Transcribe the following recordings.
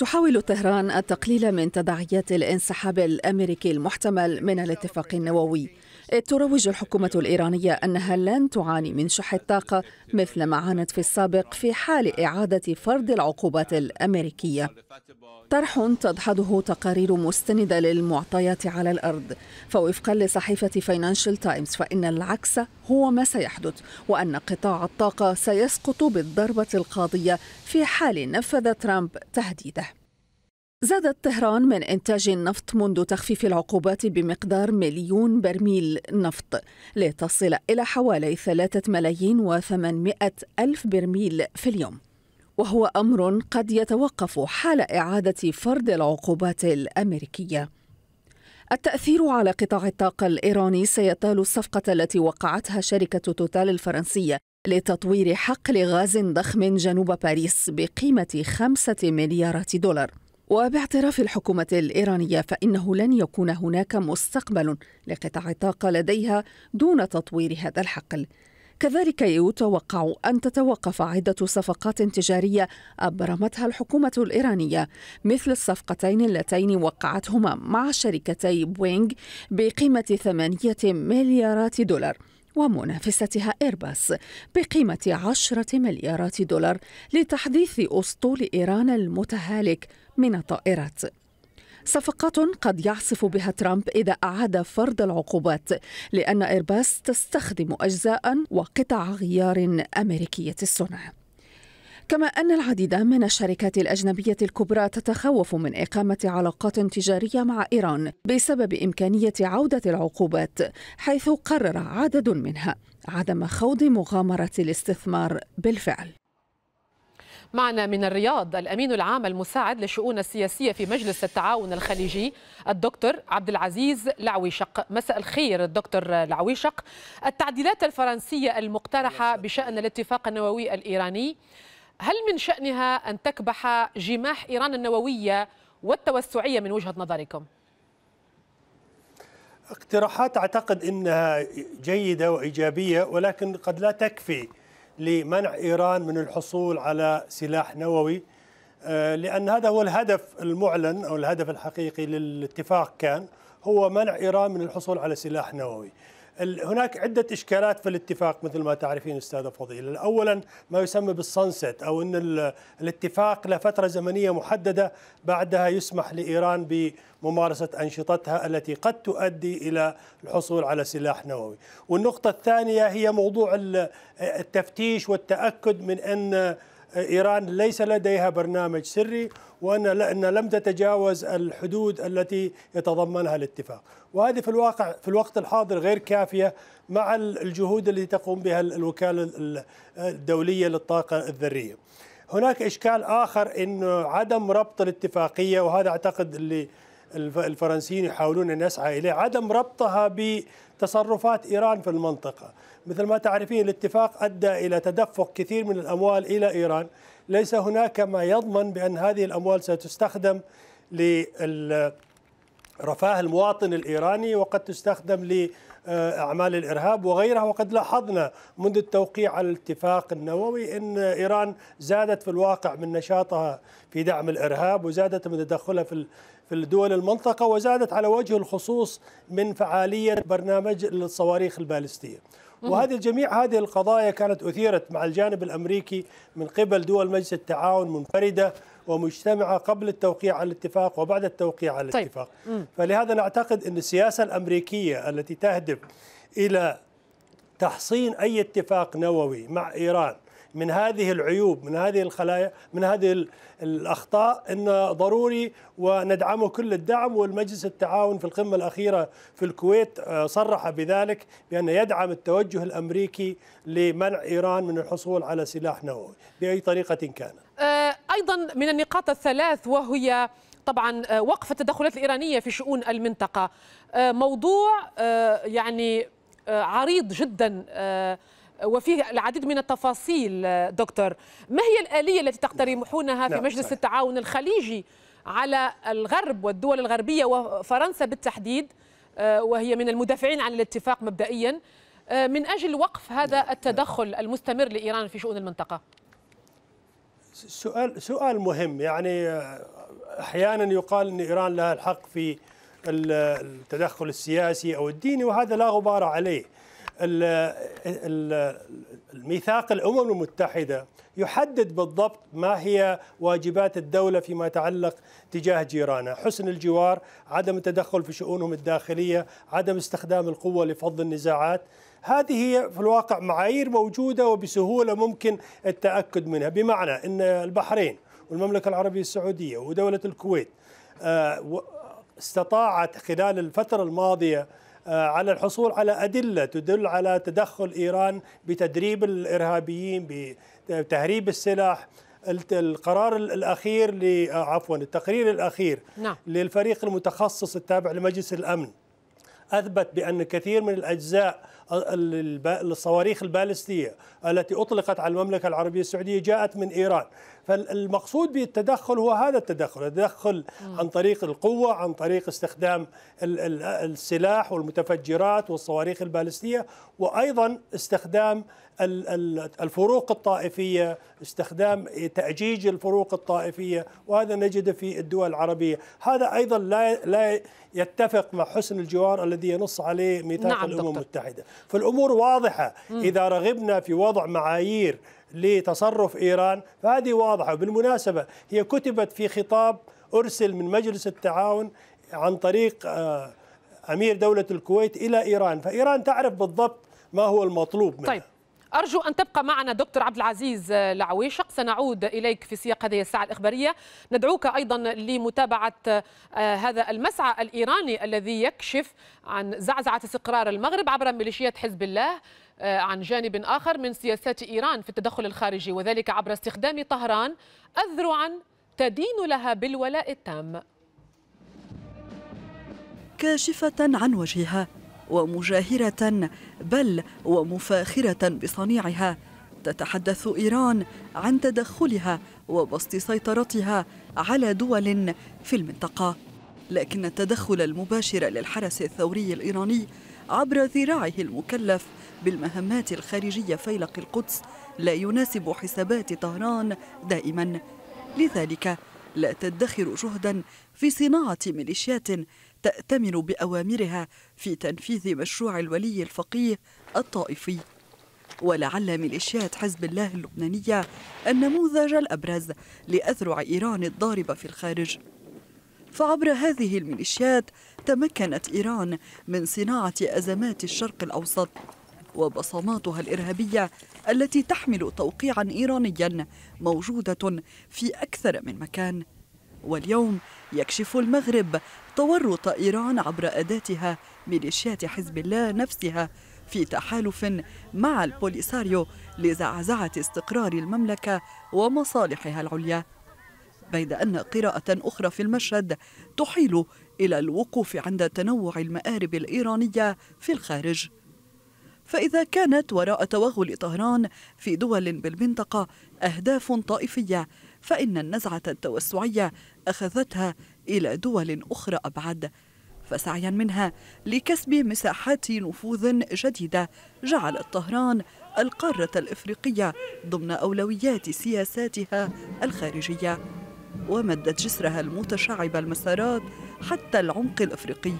تحاول طهران التقليل من تداعيات الانسحاب الامريكي المحتمل من الاتفاق النووي تروج الحكومة الإيرانية أنها لن تعاني من شح الطاقة مثل ما عانت في السابق في حال إعادة فرض العقوبات الأمريكية طرح تدحضه تقارير مستندة للمعطيات على الأرض فوفقا لصحيفة فاينانشال تايمز فإن العكس هو ما سيحدث وأن قطاع الطاقة سيسقط بالضربة القاضية في حال نفذ ترامب تهديده زادت طهران من إنتاج النفط منذ تخفيف العقوبات بمقدار مليون برميل نفط لتصل إلى حوالي 3 ملايين وثمانمائة ألف برميل في اليوم وهو أمر قد يتوقف حال إعادة فرض العقوبات الأمريكية التأثير على قطاع الطاقة الإيراني سيطال الصفقة التي وقعتها شركة توتال الفرنسية لتطوير حقل غاز ضخم جنوب باريس بقيمة خمسة مليارات دولار وباعتراف الحكومة الإيرانية فإنه لن يكون هناك مستقبل لقطاع الطاقة لديها دون تطوير هذا الحقل. كذلك يتوقع أن تتوقف عدة صفقات تجارية أبرمتها الحكومة الإيرانية مثل الصفقتين اللتين وقعتهما مع شركتي بوينغ بقيمة 8 مليارات دولار ومنافستها إيرباس بقيمة 10 مليارات دولار لتحديث أسطول إيران المتهالك من الطائرات صفقات قد يعصف بها ترامب إذا أعاد فرض العقوبات لأن إيرباس تستخدم أجزاء وقطع غيار أمريكية الصنع كما أن العديد من الشركات الأجنبية الكبرى تتخوف من إقامة علاقات تجارية مع إيران بسبب إمكانية عودة العقوبات حيث قرر عدد منها عدم خوض مغامرة الاستثمار بالفعل معنا من الرياض الأمين العام المساعد للشؤون السياسية في مجلس التعاون الخليجي الدكتور عبد العزيز العويشق مساء الخير الدكتور العويشق التعديلات الفرنسية المقترحة بشأن الاتفاق النووي الإيراني هل من شأنها أن تكبح جماح إيران النووية والتوسعية من وجهة نظركم؟ اقتراحات أعتقد أنها جيدة وإيجابية ولكن قد لا تكفي لمنع إيران من الحصول على سلاح نووي آه، لأن هذا هو الهدف المعلن أو الهدف الحقيقي للاتفاق كان هو منع إيران من الحصول على سلاح نووي هناك عدة إشكالات في الاتفاق مثل ما تعرفين أستاذة فضيلة أولا ما يسمى بالصنست أو أن الاتفاق لفترة زمنية محددة بعدها يسمح لإيران بممارسة أنشطتها التي قد تؤدي إلى الحصول على سلاح نووي والنقطة الثانية هي موضوع التفتيش والتأكد من أن إيران ليس لديها برنامج سري وأن لم تتجاوز الحدود التي يتضمنها الاتفاق وهذه في الواقع في الوقت الحاضر غير كافية مع الجهود التي تقوم بها الوكالة الدولية للطاقة الذرية هناك إشكال آخر أن عدم ربط الاتفاقية وهذا أعتقد اللي الفرنسيين يحاولون أن يسعى إليه عدم ربطها بتصرفات إيران في المنطقة مثل ما تعرفين الاتفاق أدى إلى تدفق كثير من الأموال إلى إيران ليس هناك ما يضمن بأن هذه الأموال ستستخدم لرفاه المواطن الإيراني وقد تستخدم ل أعمال الإرهاب وغيرها وقد لاحظنا منذ التوقيع على الاتفاق النووي أن إيران زادت في الواقع من نشاطها في دعم الإرهاب وزادت من تدخلها في في دول المنطقة وزادت على وجه الخصوص من فعالية برنامج الصواريخ البالستية وهذه جميع هذه القضايا كانت أثيرت مع الجانب الأمريكي من قبل دول مجلس التعاون منفردة ومجتمعة قبل التوقيع على الاتفاق وبعد التوقيع على طيب. الاتفاق فلهذا نعتقد أن السياسة الأمريكية التي تهدف إلى تحصين أي اتفاق نووي مع إيران من هذه العيوب من هذه الخلايا من هذه الاخطاء انه ضروري وندعمه كل الدعم والمجلس التعاون في القمه الاخيره في الكويت آه، صرح بذلك بانه يدعم التوجه الامريكي لمنع ايران من الحصول على سلاح نووي باي طريقه كانت. آه، ايضا من النقاط الثلاث وهي طبعا آه، وقف التدخلات الايرانيه في شؤون المنطقه موضوع يعني عريض جدا وفيه العديد من التفاصيل دكتور ما هي الآلية التي تقترحونها في نعم، مجلس التعاون الخليجي على الغرب والدول الغربية وفرنسا بالتحديد آه، وهي من المدافعين عن الاتفاق مبدئيا آه، من أجل وقف هذا نعم، نعم. التدخل المستمر لإيران في شؤون المنطقة سؤال سؤال مهم يعني آه، احيانا يقال ان ايران لها الحق في التدخل السياسي او الديني وهذا لا غبار عليه الميثاق الامم المتحده يحدد بالضبط ما هي واجبات الدوله فيما يتعلق تجاه جيرانها، حسن الجوار، عدم التدخل في شؤونهم الداخليه، عدم استخدام القوه لفض النزاعات، هذه هي في الواقع معايير موجوده وبسهوله ممكن التاكد منها، بمعنى ان البحرين والمملكه العربيه السعوديه ودوله الكويت آه، استطاعت خلال الفتره الماضيه آه، على الحصول على أدلة تدل على تدخل إيران بتدريب الإرهابيين بتهريب السلاح القرار الاخير آه، عفوا التقرير الاخير نعم. للفريق المتخصص التابع لمجلس الامن اثبت بان كثير من الاجزاء الصواريخ البالستيه التي اطلقت على المملكه العربيه السعوديه جاءت من ايران فالمقصود بالتدخل هو هذا التدخل التدخل عن طريق القوة عن طريق استخدام السلاح والمتفجرات والصواريخ البالستية وأيضا استخدام الفروق الطائفية استخدام تأجيج الفروق الطائفية وهذا نجد في الدول العربية هذا أيضا لا لا يتفق مع حسن الجوار الذي ينص عليه ميثاق نعم الأمم المتحدة فالأمور واضحة إذا رغبنا في وضع معايير لتصرف إيران فهذه واضحة بالمناسبة هي كتبت في خطاب أرسل من مجلس التعاون عن طريق آه، أمير دولة الكويت إلى إيران فإيران تعرف بالضبط ما هو المطلوب منها طيب أرجو أن تبقى معنا دكتور عبد العزيز آه، العويشق سنعود إليك في سياق هذه الساعة الإخبارية ندعوك أيضا لمتابعة آه، هذا المسعى الإيراني الذي يكشف عن زعزعة استقرار المغرب عبر ميليشيات حزب الله آه، عن جانب آخر من سياسات إيران في التدخل الخارجي وذلك عبر استخدام طهران أذرعا تدين لها بالولاء التام كاشفة عن وجهها ومجاهرة بل ومفاخرة بصنيعها تتحدث إيران عن تدخلها وبسط سيطرتها على دول في المنطقة لكن التدخل المباشر للحرس الثوري الإيراني عبر ذراعه المكلف بالمهمات الخارجية فيلق القدس لا يناسب حسابات طهران دائما لذلك لا تدخر جهدا في صناعة ميليشيات تأتمر بأوامرها في تنفيذ مشروع الولي الفقيه الطائفي ولعل ميليشيات حزب الله اللبنانية النموذج الأبرز لأذرع إيران الضاربة في الخارج فعبر هذه الميليشيات تمكنت إيران من صناعة أزمات الشرق الأوسط وبصماتها الإرهابية التي تحمل توقيعا إيرانيا موجودة في أكثر من مكان واليوم يكشف المغرب تورط إيران عبر أداتها ميليشيات حزب الله نفسها في تحالف مع البوليساريو لزعزعة استقرار المملكة ومصالحها العليا بيد أن قراءة أخرى في المشهد تحيل إلى الوقوف عند تنوع المآرب الإيرانية في الخارج فإذا كانت وراء توغل طهران في دول بالمنطقة أهداف طائفية فإن النزعة التوسعية أخذتها إلى دول أخرى أبعد فسعيا منها لكسب مساحات نفوذ جديدة جعلت طهران القارة الإفريقية ضمن أولويات سياساتها الخارجية ومدت جسرها المتشعب المسارات حتى العمق الافريقي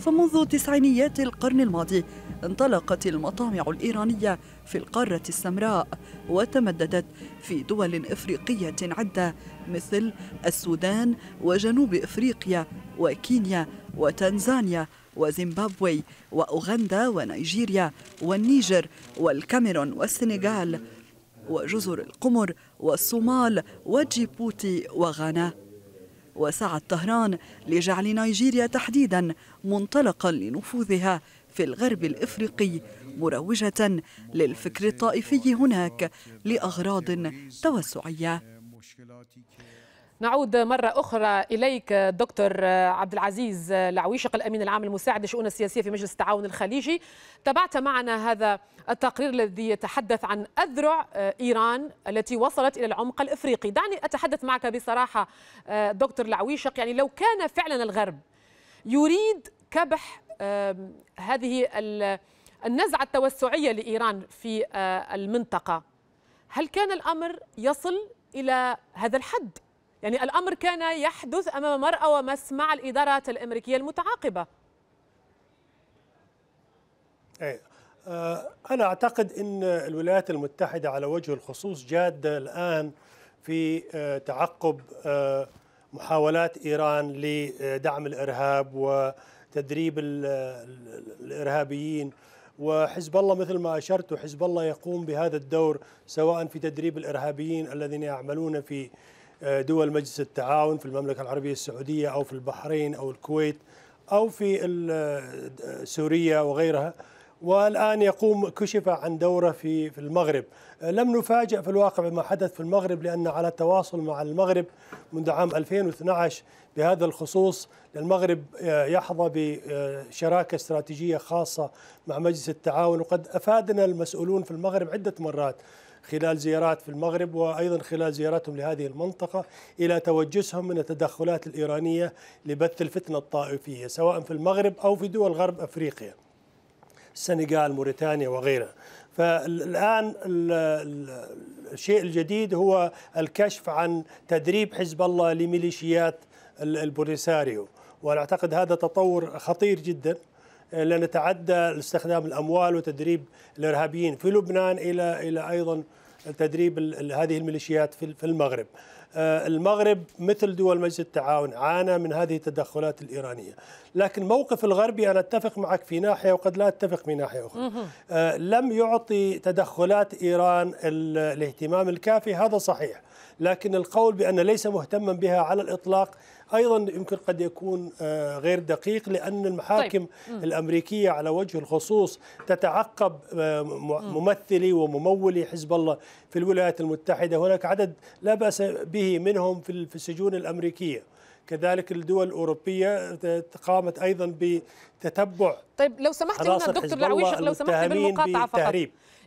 فمنذ تسعينيات القرن الماضي انطلقت المطامع الايرانيه في القاره السمراء وتمددت في دول افريقيه عده مثل السودان وجنوب افريقيا وكينيا وتنزانيا وزيمبابوي واوغندا ونيجيريا والنيجر والكاميرون والسنغال وجزر القمر والصومال وجيبوتي وغانا وسعت طهران لجعل نيجيريا تحديدا منطلقا لنفوذها في الغرب الافريقي مروجه للفكر الطائفي هناك لاغراض توسعيه نعود مرة أخرى إليك دكتور عبد العزيز العويشق الأمين العام المساعد للشؤون السياسية في مجلس التعاون الخليجي تابعت معنا هذا التقرير الذي يتحدث عن أذرع إيران التي وصلت إلى العمق الإفريقي دعني أتحدث معك بصراحة دكتور العويشق يعني لو كان فعلا الغرب يريد كبح هذه النزعة التوسعية لإيران في آه، المنطقة هل كان الأمر يصل إلى هذا الحد يعني الأمر كان يحدث أمام مرأى ومسمع الإدارات الأمريكية المتعاقبة أي. آه، أنا أعتقد أن الولايات المتحدة على وجه الخصوص جادة الآن في آه، تعقب آه، محاولات إيران لدعم الإرهاب وتدريب الإرهابيين وحزب الله مثل ما أشرت حزب الله يقوم بهذا الدور سواء في تدريب الإرهابيين الذين يعملون في آه، دول مجلس التعاون في المملكة العربية السعودية أو في البحرين أو الكويت أو في آه، سوريا وغيرها والآن يقوم كشف عن دوره في في المغرب آه، لم نفاجأ في الواقع بما حدث في المغرب لأن على تواصل مع المغرب منذ عام 2012 بهذا الخصوص المغرب يحظى بشراكة استراتيجية خاصة مع مجلس التعاون وقد أفادنا المسؤولون في المغرب عدة مرات خلال زيارات في المغرب وأيضا خلال زيارتهم لهذه المنطقة إلى توجسهم من التدخلات الإيرانية لبث الفتنة الطائفية سواء في المغرب أو في دول غرب أفريقيا السنغال موريتانيا وغيرها فالآن الشيء الجديد هو الكشف عن تدريب حزب الله لميليشيات البوليساريو وأنا أعتقد هذا تطور خطير جداً آه، لنتعدى استخدام الاموال وتدريب الارهابيين في لبنان الى الى ايضا تدريب هذه الميليشيات في المغرب. آه، المغرب مثل دول مجلس التعاون عانى من هذه التدخلات الايرانيه، لكن موقف الغربي انا اتفق معك في ناحيه وقد لا اتفق في ناحيه اخرى. آه، لم يعطي تدخلات ايران الاهتمام الكافي هذا صحيح، لكن القول بان ليس مهتما بها على الاطلاق ايضا يمكن قد يكون آه، غير دقيق لان المحاكم طيب. الامريكيه على وجه الخصوص تتعقب آه، ممثلي وممولي حزب الله في الولايات المتحده هناك عدد لا باس به منهم في السجون الامريكيه كذلك الدول الاوروبيه آه، قامت ايضا بتتبع طيب لو سمحت لنا دكتور العويش لو سمحت بالمقاطعه فقط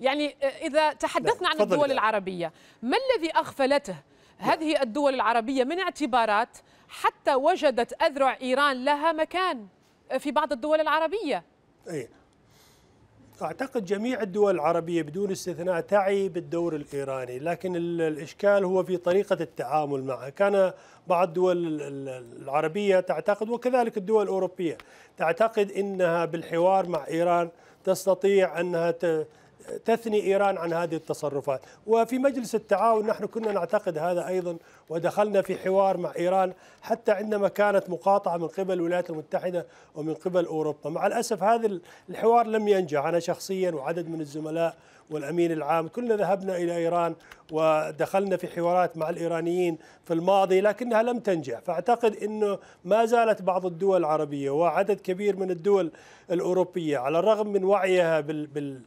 يعني اذا تحدثنا عن الدول العربيه ما الذي اغفلته هذه الدول العربية من اعتبارات حتى وجدت أذرع إيران لها مكان في بعض الدول العربية أي. أعتقد جميع الدول العربية بدون استثناء تعي بالدور الإيراني لكن الإشكال هو في طريقة التعامل معه كان بعض الدول العربية تعتقد وكذلك الدول الأوروبية تعتقد أنها بالحوار مع إيران تستطيع أنها تثني إيران عن هذه التصرفات وفي مجلس التعاون نحن كنا نعتقد هذا أيضا ودخلنا في حوار مع إيران حتى عندما كانت مقاطعة من قبل الولايات المتحدة ومن قبل أوروبا مع الأسف هذا الحوار لم ينجح أنا شخصيا وعدد من الزملاء والامين العام كلنا ذهبنا الى ايران ودخلنا في حوارات مع الايرانيين في الماضي لكنها لم تنجح فاعتقد انه ما زالت بعض الدول العربيه وعدد كبير من الدول الاوروبيه على الرغم من وعيها بال, بال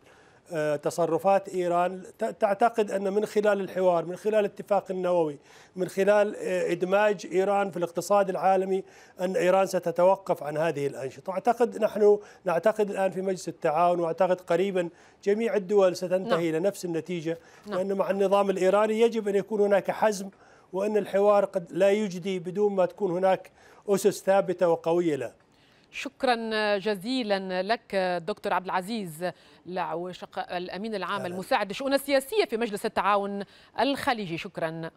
آه، تصرفات ايران تعتقد ان من خلال الحوار، من خلال الاتفاق النووي، من خلال آه، ادماج ايران في الاقتصاد العالمي ان ايران ستتوقف عن هذه الانشطه، اعتقد نحن نعتقد الان في مجلس التعاون واعتقد قريبا جميع الدول ستنتهي نعم. الى نفس النتيجه نعم. لان مع النظام الايراني يجب ان يكون هناك حزم وان الحوار قد لا يجدي بدون ما تكون هناك اسس ثابته وقويه له. شكرا جزيلا لك دكتور عبد العزيز الامين العام المساعد للشؤون السياسيه في مجلس التعاون الخليجي شكرا